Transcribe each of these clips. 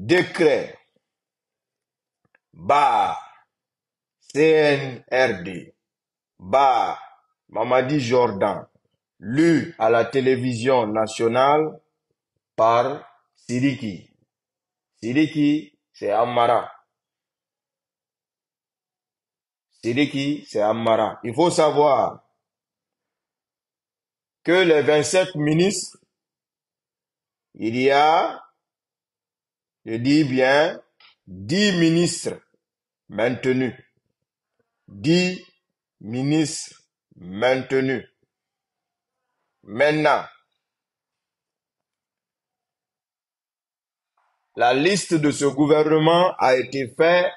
décret, bar, CNRD, bar, Mamadi Jordan, lu à la télévision nationale par Siriki. Siriki, c'est Amara. Siriki, c'est Amara. Il faut savoir que les 27 ministres, il y a je dis bien dix ministres maintenus. Dix ministres maintenus. Maintenant, la liste de ce gouvernement a été faite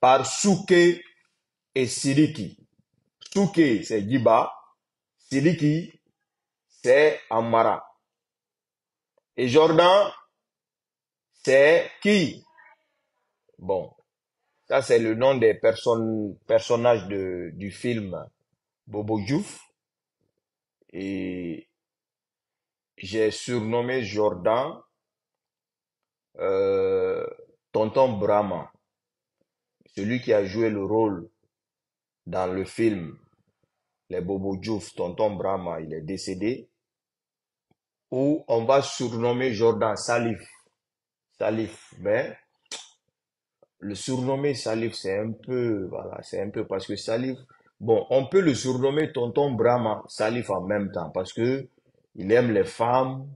par Souké et Siriki. Souké, c'est Giba. Siriki, c'est Amara. Et Jordan c'est qui Bon, ça c'est le nom des personnages du film Bobo Jouf, Et j'ai surnommé Jordan euh, Tonton Brahma, celui qui a joué le rôle dans le film Les Bobo Jouf, Tonton Brahma, il est décédé. Ou on va surnommer Jordan Salif Salif, mais le surnommer Salif, c'est un peu, voilà, c'est un peu parce que Salif, bon, on peut le surnommer Tonton Brahma, Salif en même temps, parce que il aime les femmes,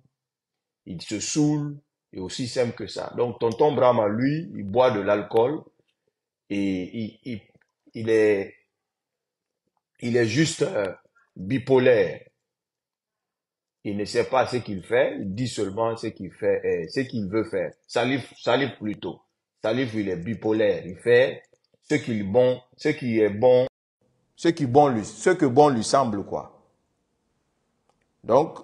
il se saoule, et aussi simple que ça. Donc, Tonton Brahma, lui, il boit de l'alcool, et il, est, il est juste euh, bipolaire. Il ne sait pas ce qu'il fait, il dit seulement ce qu'il fait, euh, ce qu'il veut faire. Salif, plutôt. Salif, il est bipolaire. Il fait ce qu'il est bon, ce qui est bon, ce qui bon lui, ce que bon lui semble, quoi. Donc,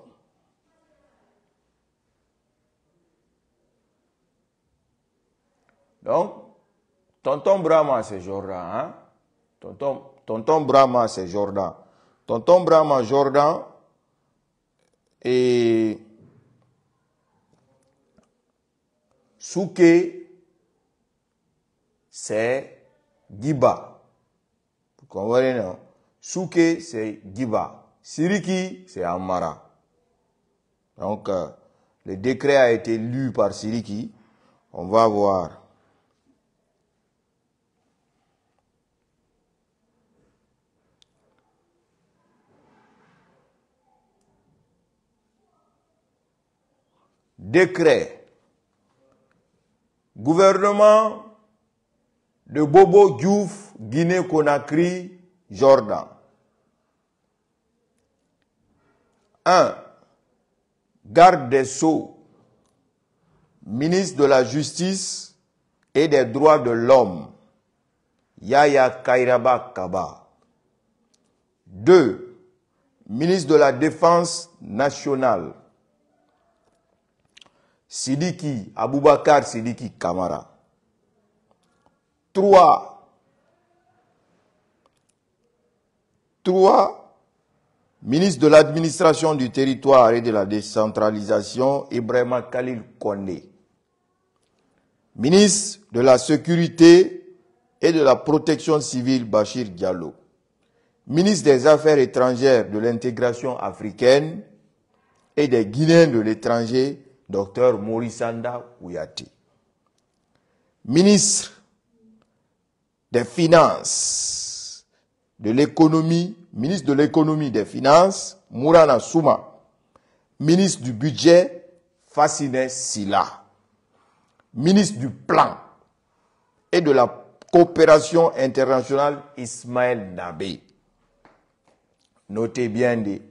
donc, tonton Brahma, c'est Jordan, hein. Tonton, tonton Brahma, c'est Jordan. Tonton Brahma, Jordan, et suke c'est Giba. Vous comprenez, non suke c'est Giba. Siriki, c'est Amara. Donc, euh, le décret a été lu par Siriki. On va voir. décret, gouvernement de Bobo Diouf, Guinée-Conakry, Jordan. 1. Garde des Sceaux, ministre de la Justice et des Droits de l'Homme, Yaya Kairaba Kaba. 2. Ministre de la Défense nationale, Sidiki, Aboubakar Sidiki Kamara. 3. 3. Ministre de l'administration du territoire et de la décentralisation, Ibrahima Khalil Koné. Ministre de la sécurité et de la protection civile, Bachir Diallo. Ministre des Affaires étrangères de l'intégration africaine et des Guinéens de l'étranger, Docteur Morisanda Ouyati, ministre des Finances, de l'économie, ministre de l'économie des Finances, Mourana Souma, ministre du budget, Fassine Sila, ministre du plan et de la coopération internationale, Ismaël Nabe. Notez bien des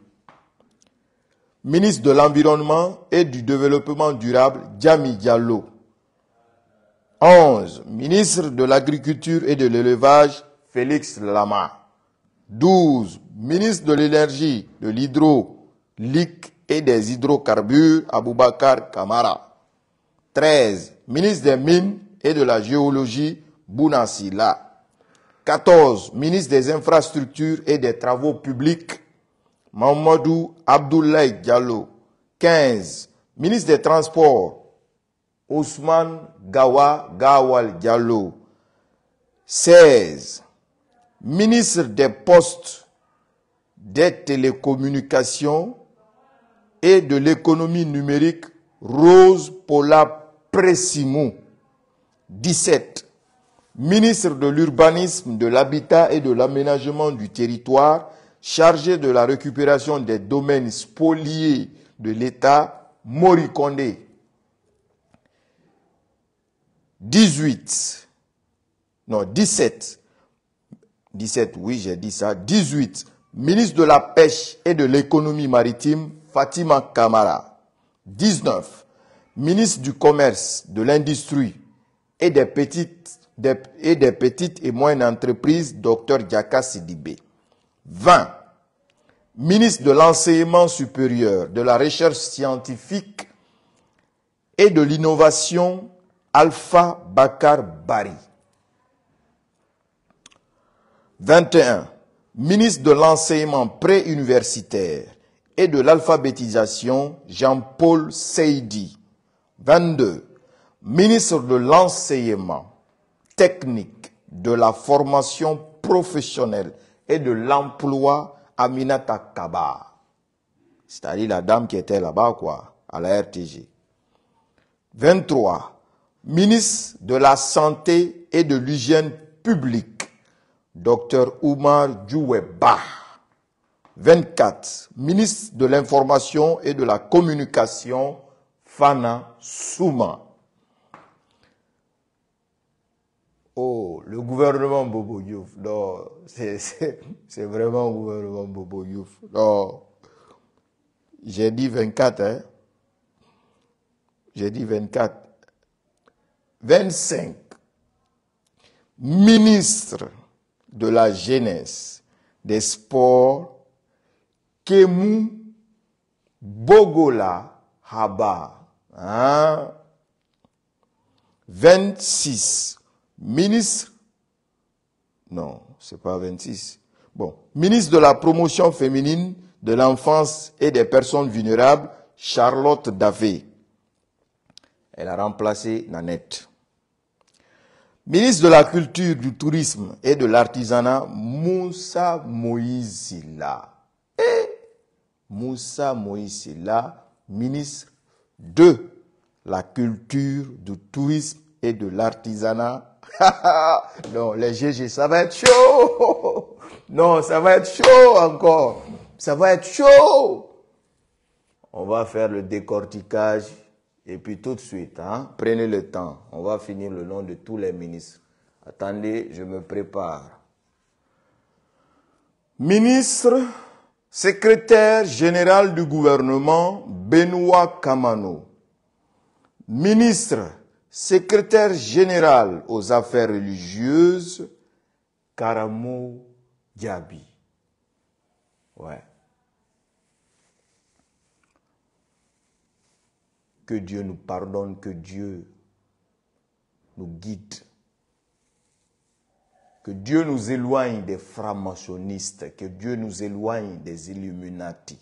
ministre de l'Environnement et du Développement durable, Djami Diallo. 11. Ministre de l'Agriculture et de l'Élevage, Félix Lama. 12. Ministre de l'Énergie, de l'Hydro, LIC et des hydrocarbures, Aboubakar Kamara. 13. Ministre des Mines et de la Géologie, Bounasila. 14. Ministre des Infrastructures et des Travaux Publics, Mamadou Abdoulaye Diallo. 15. Ministre des Transports, Ousmane Gawa Gawal Diallo. 16. Ministre des Postes, des Télécommunications et de l'économie numérique, Rose Pola Pressimou. 17. Ministre de l'Urbanisme, de l'Habitat et de l'Aménagement du Territoire, chargé de la récupération des domaines spoliés de l'État Moricondé. 18, non 17, 17, oui j'ai dit ça, 18, ministre de la Pêche et de l'économie maritime, Fatima Kamara. 19, ministre du Commerce, de l'Industrie et des petites, et des petites et moyennes entreprises, Dr Jaka Sidibé. 20. Ministre de l'enseignement supérieur, de la recherche scientifique et de l'innovation, Alpha Bakar Bari. 21. Ministre de l'enseignement préuniversitaire et de l'alphabétisation, Jean-Paul Seydi. 22. Ministre de l'enseignement technique, de la formation professionnelle et de l'emploi Aminata Kaba. C'est-à-dire la dame qui était là-bas, quoi, à la RTG. 23. Ministre de la Santé et de l'Hygiène publique, Dr Oumar Djoueba. 24. Ministre de l'Information et de la Communication, Fana Souma. Oh, le gouvernement Bobo Diouf. Non, c'est vraiment le gouvernement Bobo Diouf. Non. J'ai dit 24, hein. J'ai dit 24. 25. Ministre de la jeunesse, des sports, Kemu Bogola Haba. Hein? 26 ministre, non, c'est pas 26. Bon, ministre de la promotion féminine, de l'enfance et des personnes vulnérables, Charlotte Davé. Elle a remplacé Nanette. Ministre de la Culture, du Tourisme et de l'Artisanat, Moussa Moïse Et eh, Moussa Moïse ministre de la Culture, du Tourisme et de l'Artisanat non, les GG, ça va être chaud. non, ça va être chaud encore. Ça va être chaud. On va faire le décortiquage et puis tout de suite, hein, prenez le temps. On va finir le nom de tous les ministres. Attendez, je me prépare. Ministre, secrétaire général du gouvernement, Benoît Kamano. Ministre, secrétaire général aux affaires religieuses, Karamo Diaby. Ouais. Que Dieu nous pardonne, que Dieu nous guide, que Dieu nous éloigne des francs que Dieu nous éloigne des Illuminati.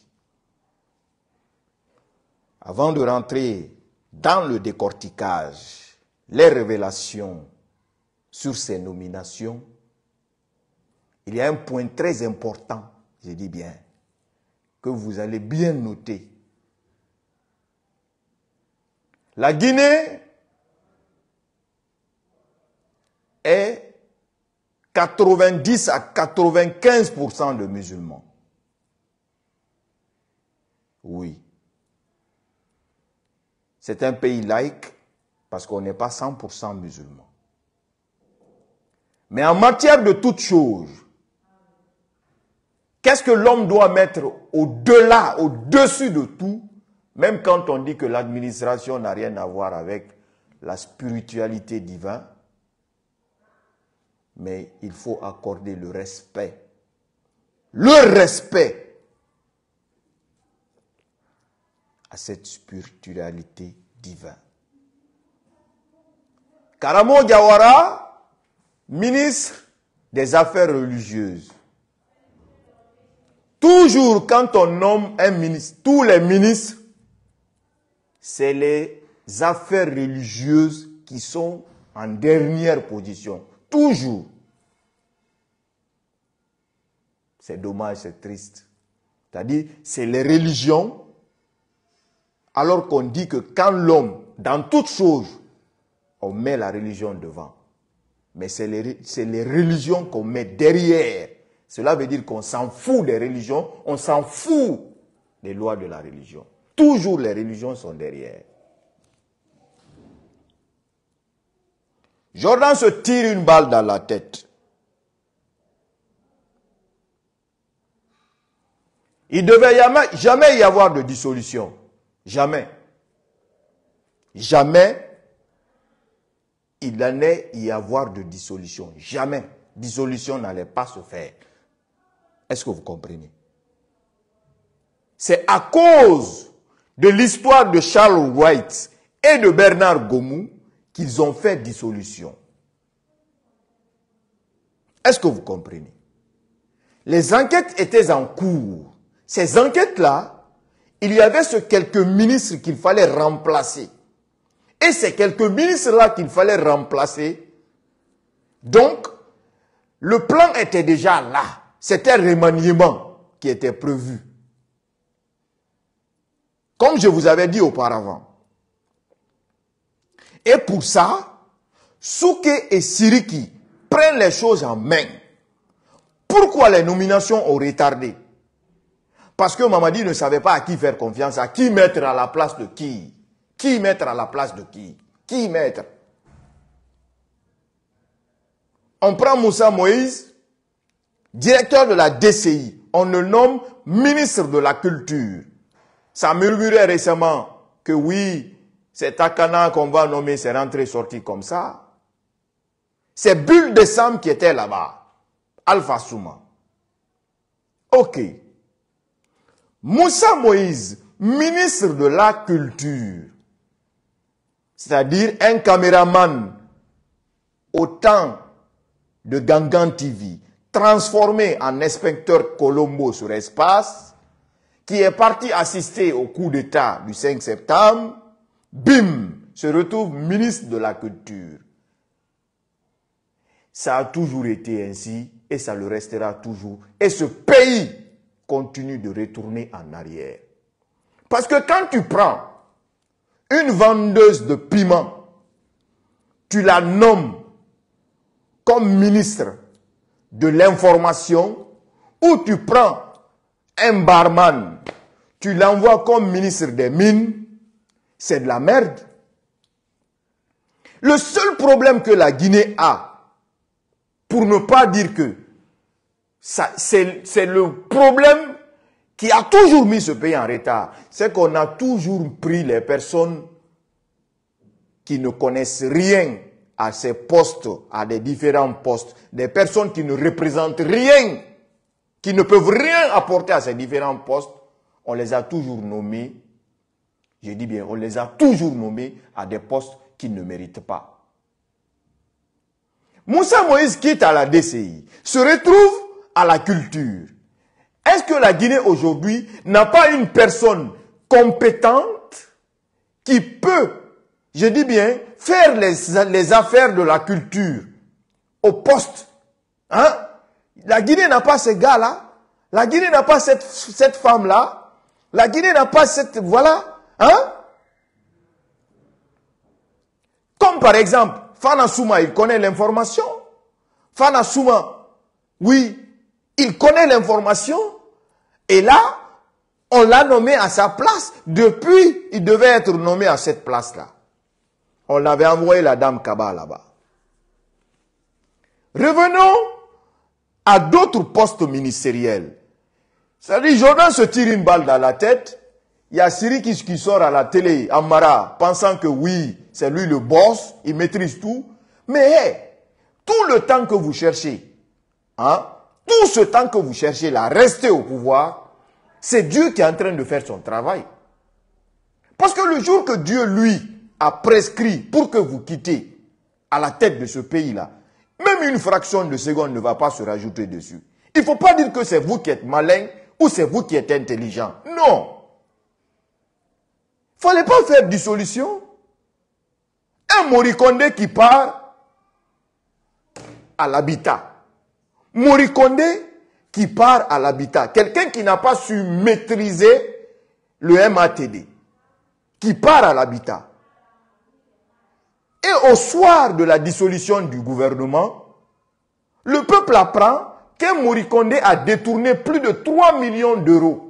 Avant de rentrer dans le décortiquage, les révélations sur ces nominations, il y a un point très important, je dis bien, que vous allez bien noter. La Guinée est 90 à 95 de musulmans. Oui. C'est un pays laïque parce qu'on n'est pas 100% musulman. Mais en matière de toutes choses, qu'est-ce que l'homme doit mettre au-delà, au-dessus de tout, même quand on dit que l'administration n'a rien à voir avec la spiritualité divine Mais il faut accorder le respect. Le respect à cette spiritualité divine. Karamo Diawara, ministre des Affaires religieuses. Toujours quand on nomme un ministre, tous les ministres, c'est les affaires religieuses qui sont en dernière position. Toujours. C'est dommage, c'est triste. C'est-à-dire, c'est les religions alors qu'on dit que quand l'homme, dans toute chose, on met la religion devant, mais c'est les, religions qu'on met derrière. Cela veut dire qu'on s'en fout des religions, on s'en fout des lois de la religion. Toujours les religions sont derrière. Jordan se tire une balle dans la tête. Il ne devait jamais y avoir de dissolution. Jamais. Jamais il allait y avoir de dissolution. Jamais. Dissolution n'allait pas se faire. Est-ce que vous comprenez C'est à cause de l'histoire de Charles White et de Bernard Gomou qu'ils ont fait dissolution. Est-ce que vous comprenez Les enquêtes étaient en cours. Ces enquêtes-là il y avait ce quelques ministres qu'il fallait remplacer. Et ces quelques ministres-là qu'il fallait remplacer, donc, le plan était déjà là. C'était un remaniement qui était prévu. Comme je vous avais dit auparavant. Et pour ça, Souke et Siriki prennent les choses en main. Pourquoi les nominations ont retardé parce que Mamadi ne savait pas à qui faire confiance, à qui mettre à la place de qui. Qui mettre à la place de qui Qui mettre On prend Moussa Moïse, directeur de la DCI. On le nomme ministre de la Culture. Ça murmurait récemment que oui, c'est Akana qu'on va nommer, c'est rentré sorti comme ça. C'est Bulle de Sam qui était là-bas. Alpha Souma. Ok. Moussa Moïse, ministre de la culture, c'est-à-dire un caméraman au temps de Gangan TV, transformé en inspecteur Colombo sur espace, qui est parti assister au coup d'État du 5 septembre, bim, se retrouve ministre de la Culture. Ça a toujours été ainsi et ça le restera toujours. Et ce pays continue de retourner en arrière. Parce que quand tu prends une vendeuse de piment, tu la nommes comme ministre de l'information ou tu prends un barman, tu l'envoies comme ministre des mines, c'est de la merde. Le seul problème que la Guinée a, pour ne pas dire que c'est le problème qui a toujours mis ce pays en retard. C'est qu'on a toujours pris les personnes qui ne connaissent rien à ces postes, à des différents postes, des personnes qui ne représentent rien, qui ne peuvent rien apporter à ces différents postes, on les a toujours nommés, je dis bien, on les a toujours nommés à des postes qui ne méritent pas. Moussa Moïse quitte à la DCI, se retrouve la culture. Est-ce que la Guinée aujourd'hui n'a pas une personne compétente qui peut, je dis bien, faire les, affaires de la culture au poste hein? La Guinée n'a pas ces gars-là. La Guinée n'a pas cette, femme-là. La Guinée n'a pas cette... Voilà. Hein? Comme par exemple, Fana Souma, il connaît l'information. Fana Souma, oui, il connaît l'information. Et là, on l'a nommé à sa place. Depuis, il devait être nommé à cette place-là. On l'avait envoyé la dame Kaba là-bas. Revenons à d'autres postes ministériels. C'est-à-dire, Jordan se tire une balle dans la tête. Il y a Siri qui, sort à la télé, Amara, pensant que oui, c'est lui le boss, il maîtrise tout. Mais hey, tout le temps que vous cherchez, hein, tout ce temps que vous cherchez là, rester au pouvoir, c'est Dieu qui est en train de faire son travail. Parce que le jour que Dieu, lui, a prescrit pour que vous quittiez à la tête de ce pays-là, même une fraction de seconde ne va pas se rajouter dessus. Il ne faut pas dire que c'est vous qui êtes malin ou c'est vous qui êtes intelligent. Non. Fallait pas faire dissolution. Un moriconde qui part à l'habitat. Morikondé qui part à l'habitat. Quelqu'un qui n'a pas su maîtriser le MATD. Qui part à l'habitat. Et au soir de la dissolution du gouvernement, le peuple apprend que Morikondé a détourné plus de 3 millions d'euros.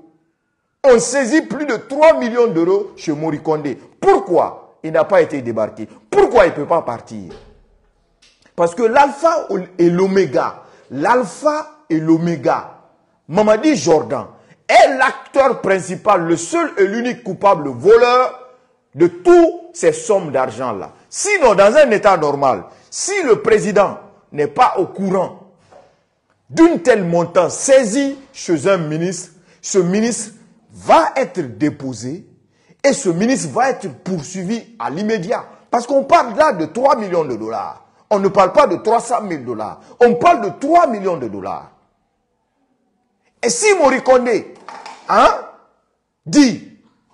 On saisit plus de 3 millions d'euros chez Morikondé. Pourquoi il n'a pas été débarqué Pourquoi il ne peut pas partir Parce que l'alpha et l'oméga l'alpha et l'oméga. Mamadi Jordan est l'acteur principal, le seul et l'unique coupable voleur de toutes ces sommes d'argent-là. Sinon, dans un état normal, si le président n'est pas au courant d'une telle montant saisie chez un ministre, ce ministre va être déposé et ce ministre va être poursuivi à l'immédiat. Parce qu'on parle là de 3 millions de dollars on ne parle pas de 300 000 dollars. On parle de 3 millions de dollars. Et si Morikonde hein, dit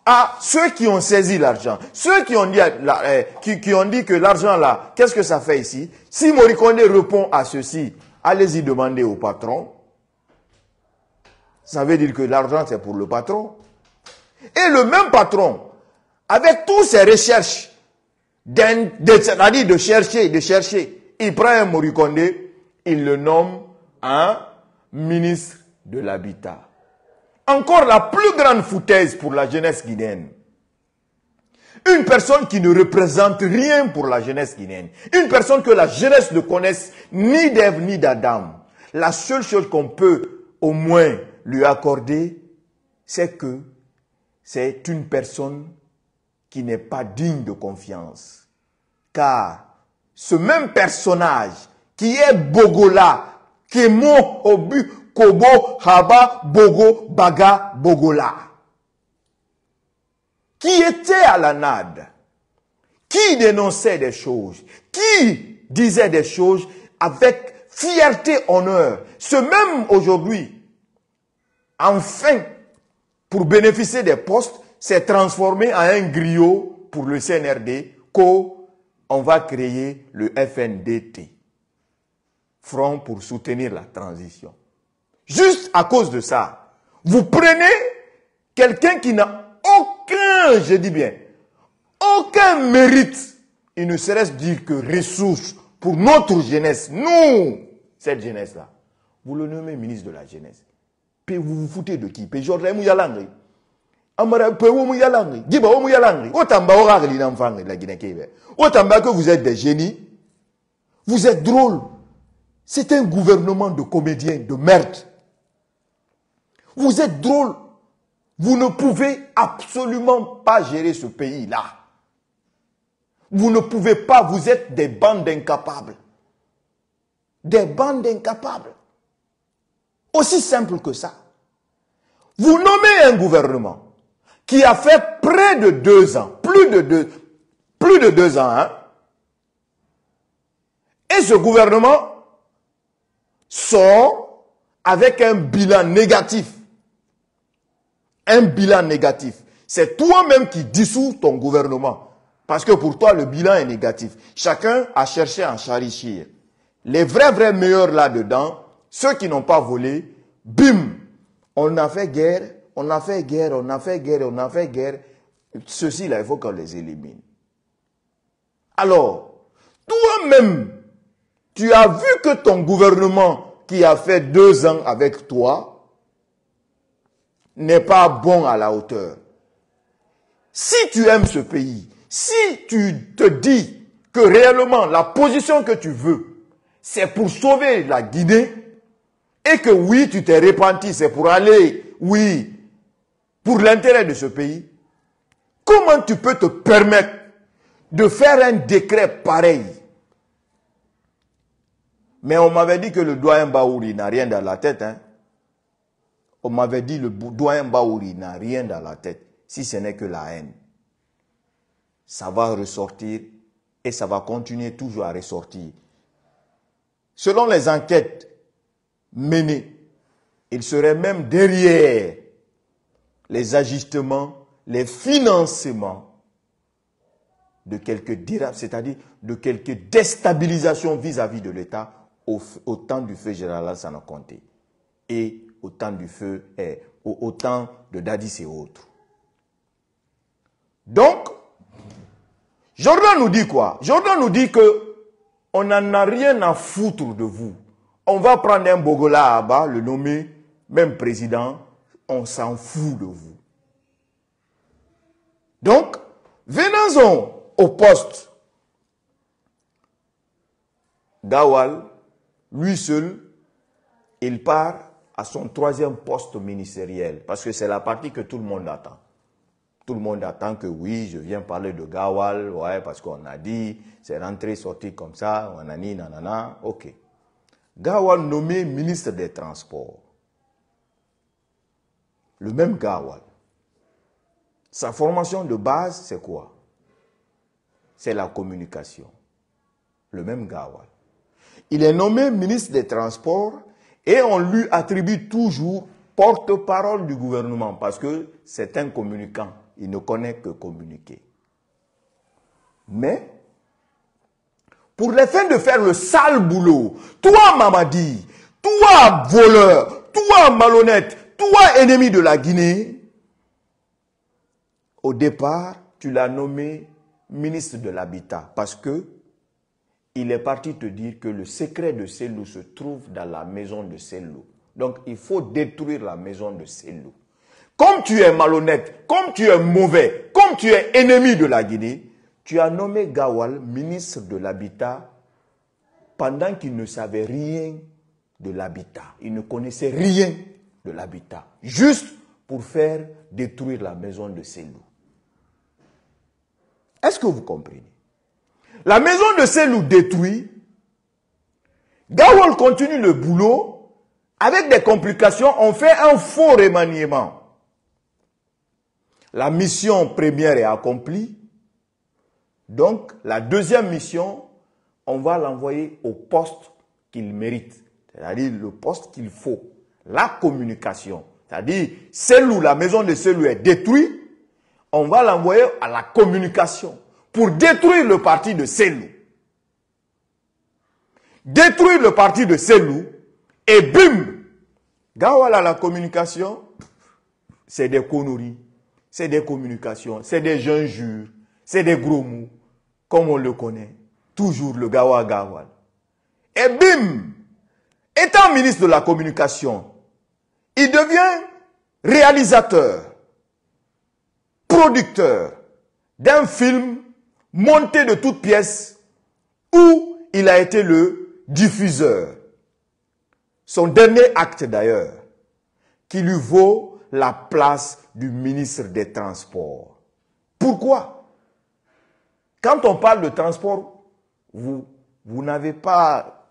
à ceux qui ont saisi l'argent, ceux eh, qui ont dit, que l'argent là, qu'est-ce que ça fait ici Si Morikonde répond à ceci, allez-y demander au patron. Ça veut dire que l'argent c'est pour le patron. Et le même patron, avec toutes ses recherches, c'est-à-dire de chercher, de chercher. Il prend un moricondé, il le nomme un ministre de l'habitat. Encore la plus grande foutaise pour la jeunesse guinéenne. Une personne qui ne représente rien pour la jeunesse guinéenne. Une personne que la jeunesse ne connaisse ni d'Ève ni d'Adam. La seule chose qu'on peut au moins lui accorder, c'est que c'est une personne qui n'est pas digne de confiance. Car ce même personnage qui est Bogola, Kemo, Obu, Kobo, Haba, Bogo, Baga, Bogola, qui était à la nade, qui dénonçait des choses, qui disait des choses avec fierté, honneur, ce même aujourd'hui, enfin, pour bénéficier des postes, s'est transformé en un griot pour le CNRD qu'on va créer le FNDT, Front pour soutenir la transition. Juste à cause de ça, vous prenez quelqu'un qui n'a aucun, je dis bien, aucun mérite, il ne serait-ce dire que ressource pour notre jeunesse, nous, cette jeunesse-là. Vous le nommez ministre de la jeunesse. Puis vous vous foutez de qui Puis Jordan la que vous êtes des génies, vous êtes drôles. C'est un gouvernement de comédiens, de merde. Vous êtes drôles. Vous ne pouvez absolument pas gérer ce pays-là. Vous ne pouvez pas, vous êtes des bandes incapables Des bandes incapables Aussi simple que ça. Vous nommez un gouvernement qui a fait près de deux ans, plus de deux, plus de deux ans, hein? et ce gouvernement sort avec un bilan négatif. Un bilan négatif. C'est toi-même qui dissout ton gouvernement. Parce que pour toi, le bilan est négatif. Chacun a cherché à enrichir. Les vrais, vrais meilleurs là-dedans, ceux qui n'ont pas volé, bim, on a fait guerre on a fait guerre, on a fait guerre, on a fait guerre. ceci là il faut qu'on les élimine. Alors, toi-même, tu as vu que ton gouvernement qui a fait deux ans avec toi n'est pas bon à la hauteur. Si tu aimes ce pays, si tu te dis que réellement la position que tu veux, c'est pour sauver la Guinée, et que oui, tu t'es répandu, c'est pour aller, oui, pour l'intérêt de ce pays, comment tu peux te permettre de faire un décret pareil Mais on m'avait dit que le doyen Baouri n'a rien dans la tête. Hein. On m'avait dit le doyen Baouri n'a rien dans la tête, si ce n'est que la haine. Ça va ressortir et ça va continuer toujours à ressortir. Selon les enquêtes menées, il serait même derrière les ajustements, les financements de quelques c'est-à-dire de quelques déstabilisations vis-à-vis de l'État au, temps du feu général Alassane Conté et au temps du feu, eh, au, de Dadis et autres. Donc, Jordan nous dit quoi Jordan nous dit que on n'en a rien à foutre de vous. On va prendre un Bogola là-bas, le nommer même président, on s'en fout de vous. Donc, venons-en au poste. Gawal, lui seul, il part à son troisième poste ministériel, parce que c'est la partie que tout le monde attend. Tout le monde attend que oui, je viens parler de Gawal, ouais, parce qu'on a dit, c'est rentré, sorti comme ça, dit nanana, ok. Gawal nommé ministre des Transports le même Gawal. Sa formation de base, c'est quoi C'est la communication. Le même Gawal. Il est nommé ministre des Transports et on lui attribue toujours porte-parole du gouvernement parce que c'est un communicant. Il ne connaît que communiquer. Mais, pour les fins de faire le sale boulot, toi, Mamadi, toi, voleur, toi, malhonnête, toi, ennemi de la Guinée, au départ, tu l'as nommé ministre de l'Habitat parce que il est parti te dire que le secret de loups se trouve dans la maison de loups. Donc, il faut détruire la maison de loups. Comme tu es malhonnête, comme tu es mauvais, comme tu es ennemi de la Guinée, tu as nommé Gawal ministre de l'Habitat pendant qu'il ne savait rien de l'habitat. Il ne connaissait rien de l'habitat, juste pour faire détruire la maison de ces loups. Est-ce que vous comprenez La maison de ces loups détruite, Gawol continue le boulot, avec des complications, on fait un faux remaniement. La mission première est accomplie, donc la deuxième mission, on va l'envoyer au poste qu'il mérite, c'est-à-dire le poste qu'il faut la communication. C'est-à-dire, la maison de Selou est détruite, on va l'envoyer à la communication pour détruire le parti de Selou. Détruire le parti de Selou et bim à la communication, c'est des conneries, c'est des communications, c'est des injures, c'est des gros mots, comme on le connaît. Toujours le Gawa Gawal. Et bim Étant ministre de la communication, il devient réalisateur, producteur d'un film monté de toutes pièces où il a été le diffuseur. Son dernier acte d'ailleurs, qui lui vaut la place du ministre des Transports. Pourquoi Quand on parle de transport, vous, vous n'avez pas...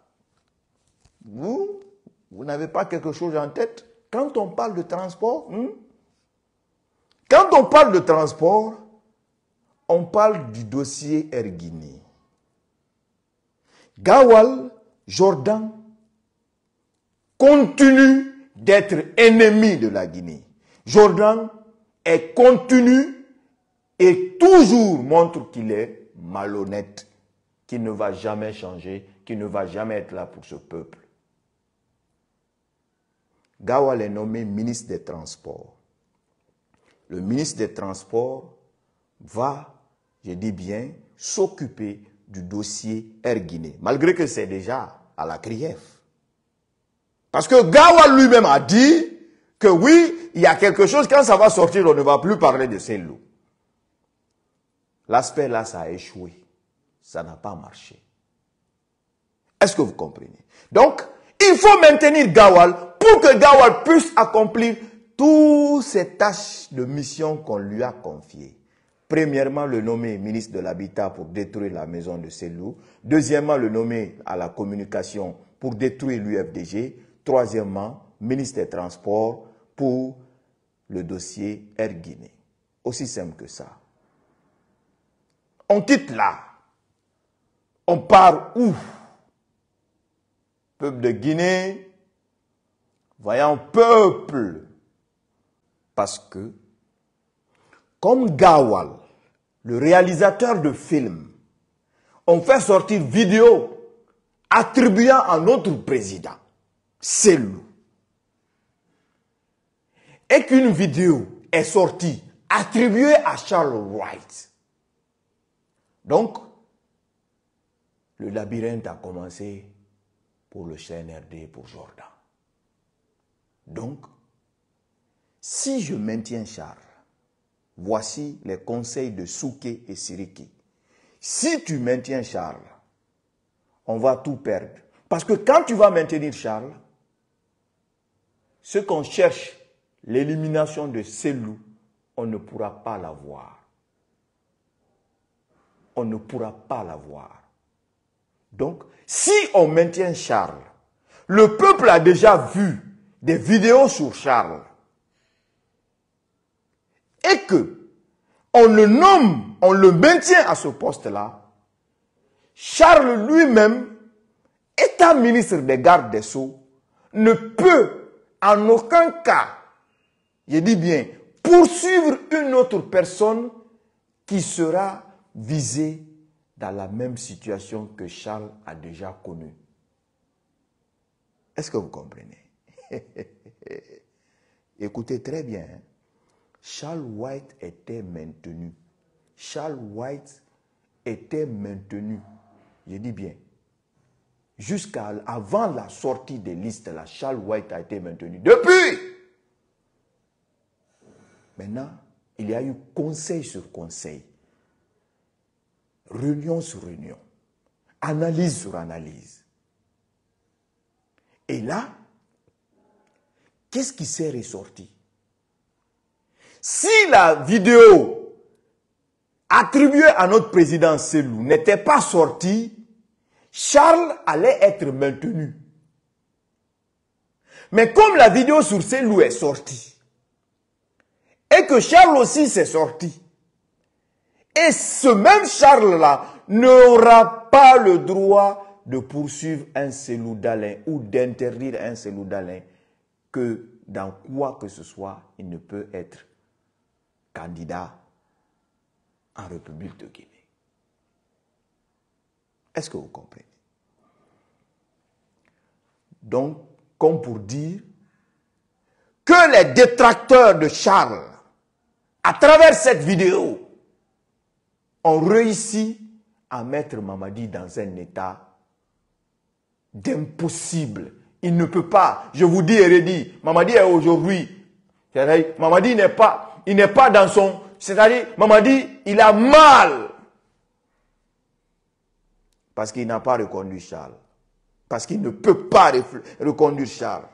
Vous, vous n'avez pas quelque chose en tête quand on parle de transport, hmm, quand on parle de transport, on parle du dossier Air Guinée. Gawal Jordan continue d'être ennemi de la Guinée. Jordan est continu et toujours montre qu'il est malhonnête, qu'il ne va jamais changer, qu'il ne va jamais être là pour ce peuple. Gawal est nommé ministre des Transports. Le ministre des Transports va, je dis bien, s'occuper du dossier Air Guinée, malgré que c'est déjà à la CRIEF. Parce que Gawal lui-même a dit que oui, il y a quelque chose, quand ça va sortir, on ne va plus parler de Saint-Loup. L'aspect là, ça a échoué. Ça n'a pas marché. Est-ce que vous comprenez Donc, il faut maintenir Gawal pour que Gawal puisse accomplir toutes ces tâches de mission qu'on lui a confiées. Premièrement, le nommer ministre de l'Habitat pour détruire la maison de ses loups. Deuxièmement, le nommer à la communication pour détruire l'UFDG. Troisièmement, ministre des Transports pour le dossier Air Guinée. Aussi simple que ça. On quitte là. On part où Peuple de Guinée, voyant peuple. Parce que, comme Gawal, le réalisateur de films, on fait sortir vidéo attribuant à notre président, c'est lui. Et qu'une vidéo est sortie attribuée à Charles Wright. Donc, le labyrinthe a commencé pour le CNRD, pour Jordan. Donc, si je maintiens Charles, voici les conseils de Souke et Siriki. Si tu maintiens Charles, on va tout perdre. Parce que quand tu vas maintenir Charles, ce qu'on cherche, l'élimination de ces loups, on ne pourra pas l'avoir. On ne pourra pas l'avoir. Donc, si on maintient Charles, le peuple a déjà vu des vidéos sur Charles et que on le nomme, on le maintient à ce poste-là, Charles lui-même, étant ministre des gardes des Sceaux, ne peut en aucun cas, je dis bien, poursuivre une autre personne qui sera visée dans la même situation que Charles a déjà connue. Est-ce que vous comprenez Écoutez très bien. Hein. Charles White était maintenu. Charles White était maintenu. Je dis bien. Jusqu'à avant la sortie des listes, Charles White a été maintenu. Depuis Maintenant, il y a eu conseil sur conseil, réunion sur réunion, analyse sur analyse. Et là, Qu'est-ce qui s'est ressorti Si la vidéo attribuée à notre président Selou n'était pas sortie, Charles allait être maintenu. Mais comme la vidéo sur Selou est sortie, et que Charles aussi s'est sorti, et ce même Charles-là n'aura pas le droit de poursuivre un Selou d'Alain ou d'interdire un Selou d'Alain que dans quoi que ce soit, il ne peut être candidat en République de Guinée. Est-ce que vous comprenez Donc, comme pour dire que les détracteurs de Charles, à travers cette vidéo, ont réussi à mettre Mamadi dans un état d'impossible il ne peut pas. Je vous dis et redis, Mamadi est aujourd'hui. Mamadi n'est pas, il n'est pas dans son, c'est-à-dire, Mamadi, il a mal. Parce qu'il n'a pas reconduit Charles. Parce qu'il ne peut pas reconduire Charles.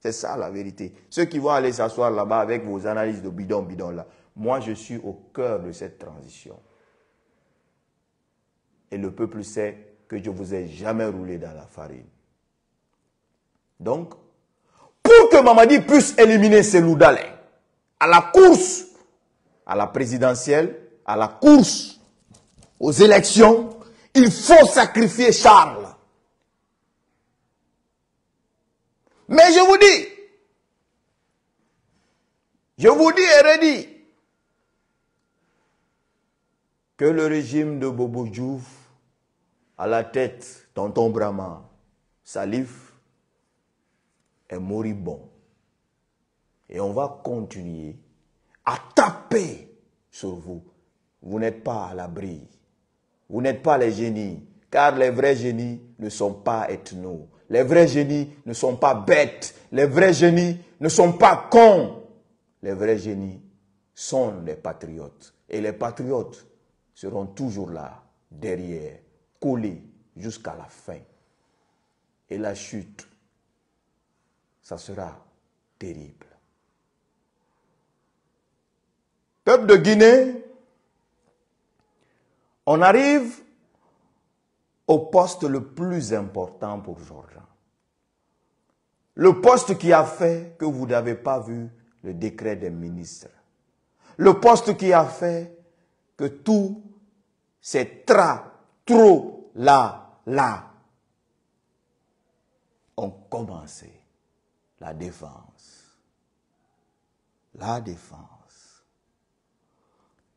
C'est ça la vérité. Ceux qui vont aller s'asseoir là-bas avec vos analyses de bidon, bidon là. Moi, je suis au cœur de cette transition. Et le peuple sait que je vous ai jamais roulé dans la farine. Donc, pour que Mamadi puisse éliminer ces loudales, à la course, à la présidentielle, à la course, aux élections, il faut sacrifier Charles. Mais je vous dis, je vous dis et redis, que le régime de Bobo Djouf à la tête, tonton Brahma, Salif, est moribond. Et on va continuer à taper sur vous. Vous n'êtes pas à l'abri. Vous n'êtes pas les génies. Car les vrais génies ne sont pas ethnos. Les vrais génies ne sont pas bêtes. Les vrais génies ne sont pas cons. Les vrais génies sont les patriotes. Et les patriotes seront toujours là, derrière, collés jusqu'à la fin. Et la chute ça sera terrible. Peuple de Guinée, on arrive au poste le plus important pour Jordan. Le poste qui a fait que vous n'avez pas vu le décret des ministres. Le poste qui a fait que tout s'est tra, trop, là, là ont commencé la défense. La défense.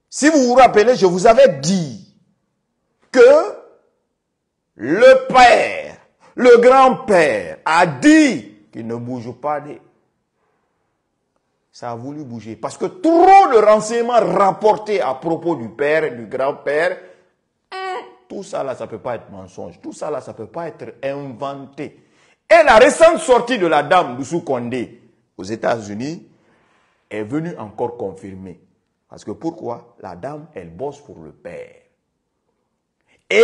Si vous vous rappelez, je vous avais dit que le père, le grand-père a dit qu'il ne bouge pas des... Ça a voulu bouger. Parce que trop de renseignements rapportés à propos du père et du grand-père, hein, tout ça là, ça peut pas être mensonge. Tout ça là, ça peut pas être inventé. Et la récente sortie de la dame Doussou Kondé aux États-Unis est venue encore confirmer. Parce que pourquoi La dame, elle bosse pour le père. Et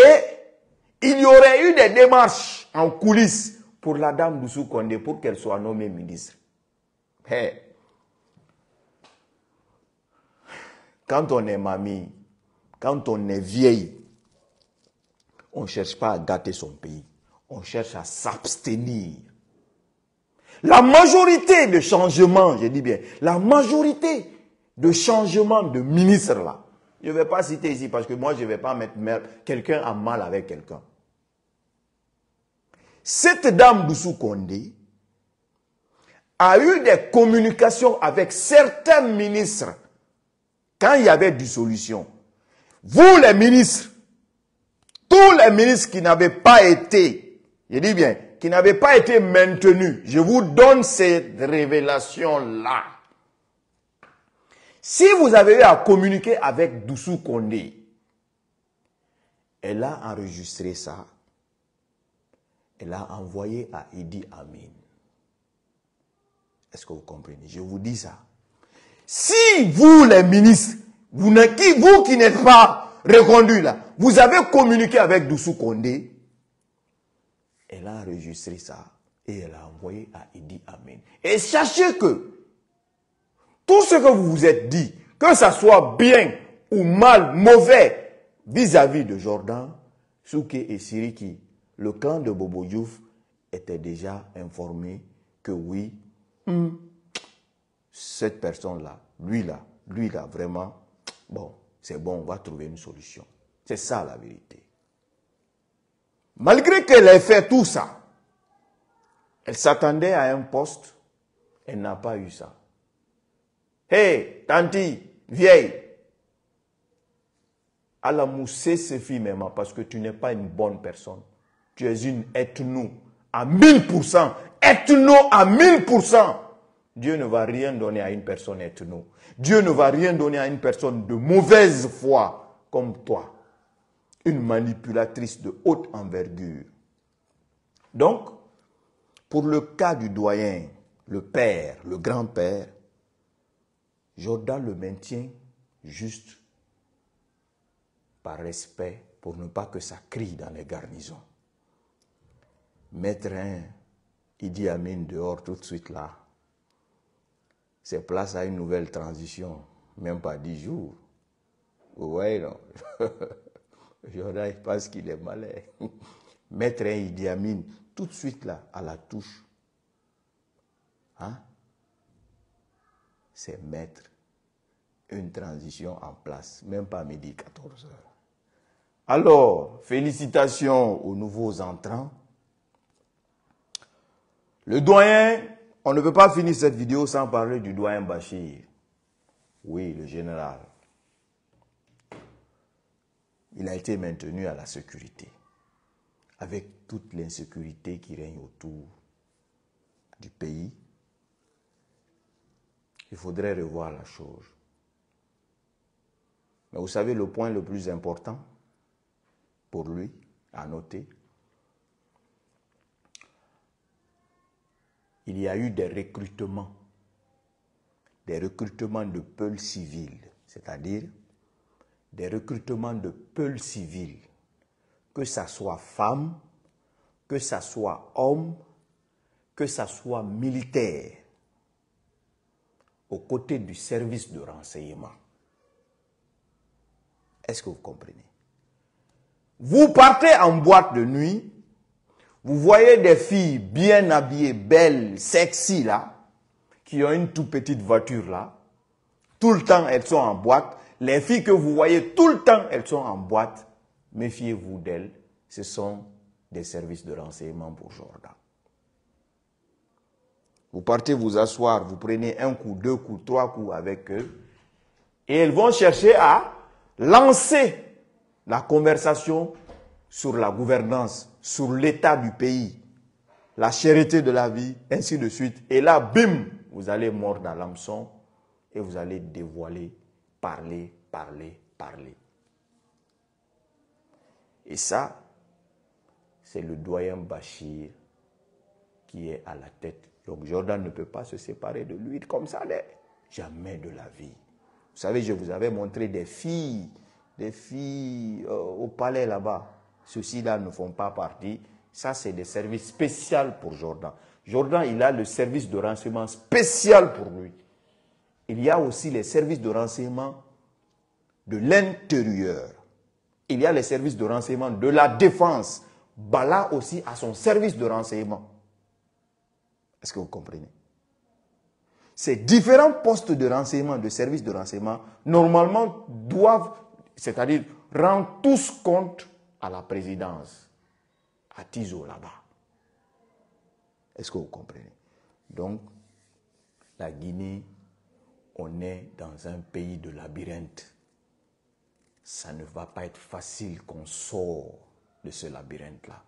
il y aurait eu des démarches en coulisses pour la dame Doussou Kondé pour qu'elle soit nommée ministre. Eh. Quand on est mamie, quand on est vieille, on ne cherche pas à gâter son pays on cherche à s'abstenir. La majorité de changements, je dis bien, la majorité de changements de ministres là, je ne vais pas citer ici parce que moi je ne vais pas mettre quelqu'un en mal avec quelqu'un. Cette dame de Condé a eu des communications avec certains ministres quand il y avait dissolution. Vous les ministres, tous les ministres qui n'avaient pas été je dis bien, qui n'avait pas été maintenu. Je vous donne cette révélation-là. Si vous avez eu à communiquer avec Doussou Kondé, elle a enregistré ça. Elle a envoyé à Idi Amin. Est-ce que vous comprenez Je vous dis ça. Si vous, les ministres, vous, qui, vous qui n'êtes pas reconduits là, vous avez communiqué avec Doussou Kondé, elle a enregistré ça et elle a envoyé à Idi Amen. Et sachez que tout ce que vous vous êtes dit, que ça soit bien ou mal, mauvais, vis-à-vis de Jordan, Souké et Siriki, le camp de Bobo Diouf était déjà informé que oui, hmm, cette personne-là, lui-là, lui-là, vraiment, bon, c'est bon, on va trouver une solution. C'est ça la vérité. Malgré qu'elle ait fait tout ça, elle s'attendait à un poste, elle n'a pas eu ça. Hé, hey, tanti, vieille, à la mousser ce filles, maman, parce que tu n'es pas une bonne personne. Tu es une ethno à 1000%. Ethno à 1000%. Dieu ne va rien donner à une personne ethno. Dieu ne va rien donner à une personne de mauvaise foi comme toi une manipulatrice de haute envergure. Donc, pour le cas du doyen, le père, le grand-père, Jordan le maintient juste par respect pour ne pas que ça crie dans les garnisons. Mettre un hein, Idi Amin dehors tout de suite là, c'est place à une nouvelle transition, même pas dix jours. Vous voyez, non J'aurais parce qu'il est malin. Hein. Mettre un hein, Idi tout de suite là, à la touche. Hein? C'est mettre une transition en place, même pas midi 14 h Alors, félicitations aux nouveaux entrants. Le doyen, on ne peut pas finir cette vidéo sans parler du doyen Bachir. Oui, le général il a été maintenu à la sécurité, avec toute l'insécurité qui règne autour du pays. Il faudrait revoir la chose. Mais vous savez, le point le plus important pour lui à noter, il y a eu des recrutements, des recrutements de peuple civils, c'est-à-dire des recrutements de peuples civils, que ça soit femme, que ça soit homme, que ça soit militaire, aux côtés du service de renseignement. Est-ce que vous comprenez Vous partez en boîte de nuit, vous voyez des filles bien habillées, belles, sexy là, qui ont une toute petite voiture là. Tout le temps, elles sont en boîte. Les filles que vous voyez tout le temps, elles sont en boîte. Méfiez-vous d'elles. Ce sont des services de renseignement pour Jordan. Vous partez vous asseoir, vous prenez un coup, deux coups, trois coups avec eux. Et elles vont chercher à lancer la conversation sur la gouvernance, sur l'état du pays, la chérité de la vie, ainsi de suite. Et là, bim, vous allez mordre dans l'hameçon et vous allez dévoiler parler, parler, parler. Et ça, c'est le doyen Bachir qui est à la tête. Donc Jordan ne peut pas se séparer de lui comme ça, jamais de la vie. Vous savez, je vous avais montré des filles, des filles euh, au palais là-bas. Ceux-ci-là ne font pas partie. Ça, c'est des services spéciaux pour Jordan. Jordan, il a le service de renseignement spécial pour lui il y a aussi les services de renseignement de l'intérieur. Il y a les services de renseignement de la défense. Bala aussi a son service de renseignement. Est-ce que vous comprenez Ces différents postes de renseignement, de services de renseignement, normalement doivent, c'est-à-dire, rendre tous compte à la présidence, à Tizo là-bas. Est-ce que vous comprenez Donc, la Guinée on est dans un pays de labyrinthe. Ça ne va pas être facile qu'on sorte de ce labyrinthe-là.